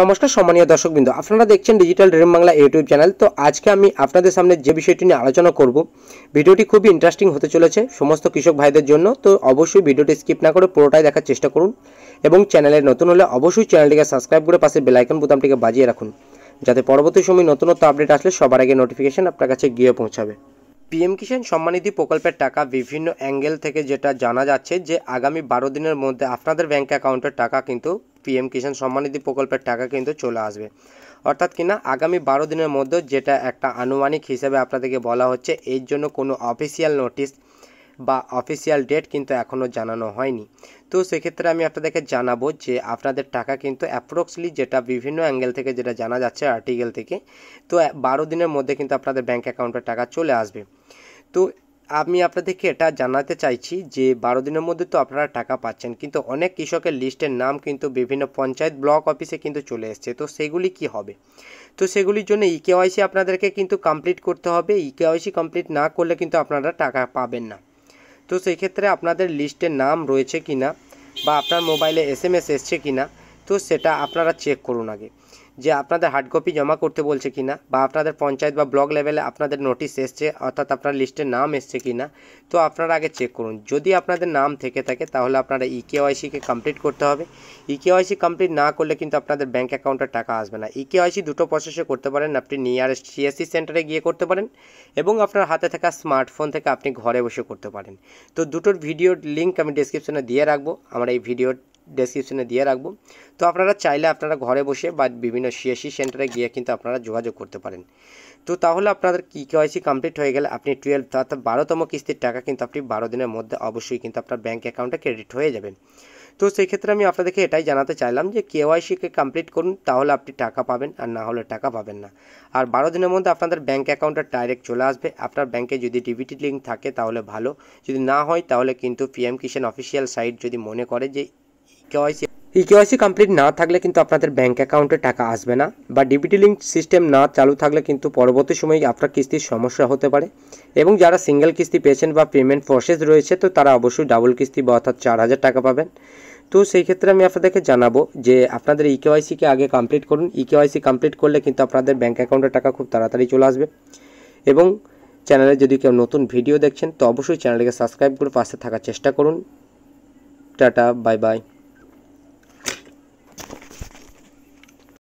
নমস্কার সম্মানীয় দর্শকবৃন্দ আপনারা দেখছেন digital dream Bangla YouTube channel তো আজকে আমি আপনাদের সামনে যে বিষয়টি নিয়ে আলোচনা করব ভিডিওটি খুবই ইন্টারেস্টিং হতে চলেছে সমস্ত কৃষক ভাইদের জন্য তো অবশ্যই ভিডিওটি স্কিপ না করে পুরোটাই দেখার চেষ্টা করুন এবং চ্যানেলে নতুন হলে অবশ্যই চ্যানেলটিকে সাবস্ক্রাইব করে পাশে বেলাইকন বোতামটিকে বাজিয়ে রাখুন যাতে পরবর্তী সময় নতুনত্ব আপডেট আসলে সবার আগে নোটিফিকেশান আপনার কাছে গিয়ে পৌঁছাবে পিএম কিষাণ সম্মানিধি প্রকল্পের টাকা বিভিন্ন অ্যাঙ্গেল থেকে যেটা জানা যাচ্ছে যে আগামী বারো দিনের মধ্যে আপনাদের ব্যাঙ্ক অ্যাকাউন্টের টাকা কিন্তু পিএম কিষাণ সম্মানিধি প্রকল্পের টাকা কিন্তু চলে আসবে অর্থাৎ কিনা আগামী বারো দিনের মধ্যে যেটা একটা আনুমানিক হিসেবে আপনাদেরকে বলা হচ্ছে এর জন্য কোনো অফিসিয়াল নোটিশ বা অফিসিয়াল ডেট কিন্তু এখনও জানানো হয়নি তো সেক্ষেত্রে আমি আপনাদেরকে জানাবো যে আপনাদের টাকা কিন্তু অ্যাপ্রক্সলি যেটা বিভিন্ন অ্যাঙ্গেল থেকে যেটা জানা যাচ্ছে আর্টিকেল থেকে তো বারো দিনের মধ্যে কিন্তু আপনাদের ব্যাঙ্ক অ্যাকাউন্টে টাকা চলে আসবে তো আমি আপনাদেরকে এটা জানাতে চাইছি যে বারো দিনের মধ্যে তো আপনারা টাকা পাচ্ছেন কিন্তু অনেক কৃষকের লিস্টের নাম কিন্তু বিভিন্ন পঞ্চায়েত ব্লক অফিসে কিন্তু চলে এসছে তো সেগুলি কি হবে তো সেগুলির জন্য ইকেওয়াইসি e আপনাদেরকে কিন্তু কমপ্লিট করতে হবে ইকেওয়াইসি e কমপ্লিট না করলে কিন্তু আপনারা টাকা পাবেন না তো সেই ক্ষেত্রে আপনাদের লিস্টের নাম রয়েছে কি না বা আপনার মোবাইলে এস এম এস এসছে কি না তো সেটা আপনারা চেক করুন আগে যে আপনাদের হার্ড কপি জমা করতে বলছে কিনা বা আপনাদের পঞ্চায়েত বা ব্লক লেভেলে আপনাদের নোটিশ এসছে অর্থাৎ আপনার লিস্টে নাম এসছে কিনা তো আপনারা আগে চেক করুন যদি আপনাদের নাম থেকে থাকে তাহলে আপনারা ইকেওয়াইসিকে e কমপ্লিট করতে হবে ইকেওয়াইসি e কমপ্লিট না করলে কিন্তু আপনাদের ব্যাঙ্ক অ্যাকাউন্টে টাকা আসবে না ইকেওয়াইসি e দুটো প্রসেসে করতে পারেন আপনি নিয়ারেস্ট সিএসসি সেন্টারে গিয়ে করতে পারেন এবং আপনার হাতে থাকা স্মার্টফোন থেকে আপনি ঘরে বসে করতে পারেন তো দুটোর ভিডিওর লিঙ্ক আমি ডিসক্রিপশানে দিয়ে রাখবো আমার এই ভিডিওর ডেসক্রিপশনে দিয়ে রাখবো তো আপনারা চাইলে আপনারা ঘরে বসে বা বিভিন্ন সিএসি সেন্টারে গিয়ে কিন্তু আপনারা যোগাযোগ করতে পারেন তো তাহলে আপনাদের কি কেওয়াইসি কমপ্লিট হয়ে গেলে আপনি টুয়েলভ অর্থাৎ বারোতম কিস্তির টাকা কিন্তু আপনি বারো দিনের মধ্যে অবশ্যই কিন্তু আপনার ব্যাঙ্ক অ্যাকাউন্টে ক্রেডিট হয়ে যাবেন তো সেই ক্ষেত্রে আমি আপনাদেরকে এটাই জানাতে চাইলাম যে কেওয়াইসিকে কমপ্লিট করুন তাহলে আপনি টাকা পাবেন আর না হলে টাকা পাবেন না আর বারো দিনের মধ্যে আপনাদের ব্যাঙ্ক অ্যাকাউন্টে ডাইরেক্ট চলে আসবে আপনার ব্যাঙ্কে যদি ডিবিটি লিঙ্ক থাকে তাহলে ভালো যদি না হয় তাহলে কিন্তু পিএম কিষান অফিসিয়াল সাইট যদি মনে করে যে কেওয়াইসি এই কেওয়াইসি কমপ্লিট না থাকলে কিন্তু আপনাদের ব্যাঙ্ক অ্যাকাউন্টে টাকা আসবে না বা ডিবিটি লিঙ্ক সিস্টেম না চালু থাকলে কিন্তু পরবর্তী সময়ে আপনার কিস্তির সমস্যা হতে পারে এবং যারা সিঙ্গেল কিস্তি পেয়েছেন বা পেমেন্ট প্রসেস রয়েছে তো তারা অবশ্যই ডাবল কিস্তি বা অর্থাৎ চার হাজার টাকা পাবেন তো সেই ক্ষেত্রে আমি আপনাদেরকে জানাবো যে আপনাদের ইকেওয়াইসিকে আগে কমপ্লিট করুন ইকেওয়াইসি কমপ্লিট করলে কিন্তু আপনাদের ব্যাঙ্ক অ্যাকাউন্টে টাকা খুব তাড়াতাড়ি চলে আসবে এবং চ্যানেলে যদি কেউ নতুন ভিডিও দেখছেন তো অবশ্যই চ্যানেলকে সাবস্ক্রাইব করে পাশে থাকার চেষ্টা করুন টাটা বাই বাই